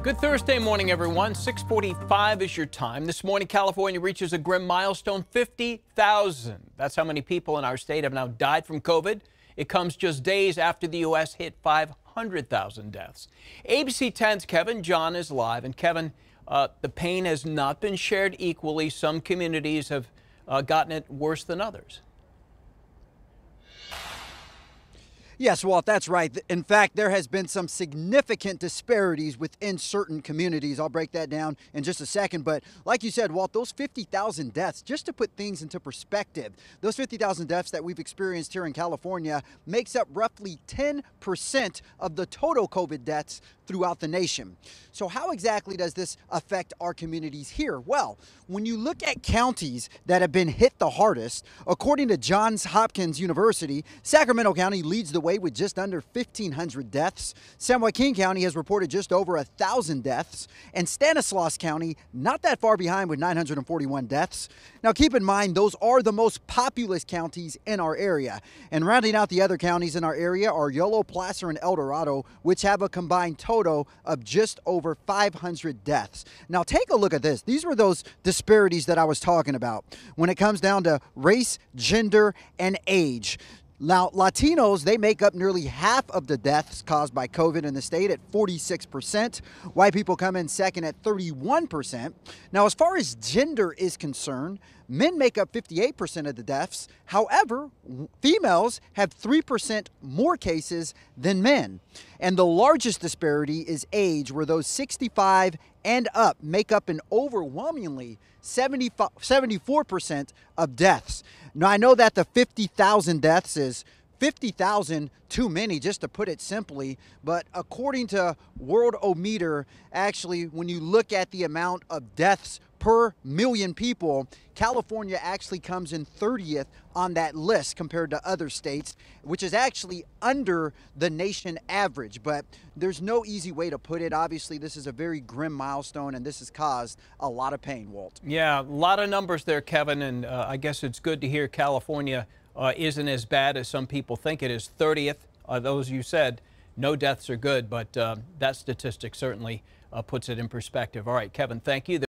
Good Thursday morning, everyone. 645 is your time. This morning, California reaches a grim milestone 50,000. That's how many people in our state have now died from COVID. It comes just days after the U.S. hit 500,000 deaths. ABC 10's Kevin John is live. And Kevin, uh, the pain has not been shared equally. Some communities have uh, gotten it worse than others. Yes, Walt, that's right. In fact, there has been some significant disparities within certain communities. I'll break that down in just a second. But like you said, Walt, those 50,000 deaths, just to put things into perspective, those 50,000 deaths that we've experienced here in California makes up roughly 10% of the total COVID deaths throughout the nation. So how exactly does this affect our communities here? Well, when you look at counties that have been hit the hardest, according to Johns Hopkins University, Sacramento County leads the way away with just under 1,500 deaths. San Joaquin County has reported just over 1,000 deaths. And Stanislaus County, not that far behind with 941 deaths. Now, keep in mind, those are the most populous counties in our area. And rounding out the other counties in our area are Yolo, Placer, and El Dorado, which have a combined total of just over 500 deaths. Now, take a look at this. These were those disparities that I was talking about when it comes down to race, gender, and age. Now, Latinos, they make up nearly half of the deaths caused by COVID in the state at 46%. White people come in second at 31%. Now, as far as gender is concerned, men make up 58% of the deaths. However, females have 3% more cases than men. And the largest disparity is age, where those 65 and up make up an overwhelmingly 74% of deaths. Now I know that the 50,000 deaths is 50,000 too many, just to put it simply. But according to World Ometer, actually, when you look at the amount of deaths per million people, California actually comes in 30th on that list compared to other states, which is actually under the nation average. But there's no easy way to put it. Obviously, this is a very grim milestone, and this has caused a lot of pain, Walt. Yeah, a lot of numbers there, Kevin, and uh, I guess it's good to hear California uh, isn't as bad as some people think it is. 30th, uh, those you said, no deaths are good, but uh, that statistic certainly uh, puts it in perspective. All right, Kevin, thank you.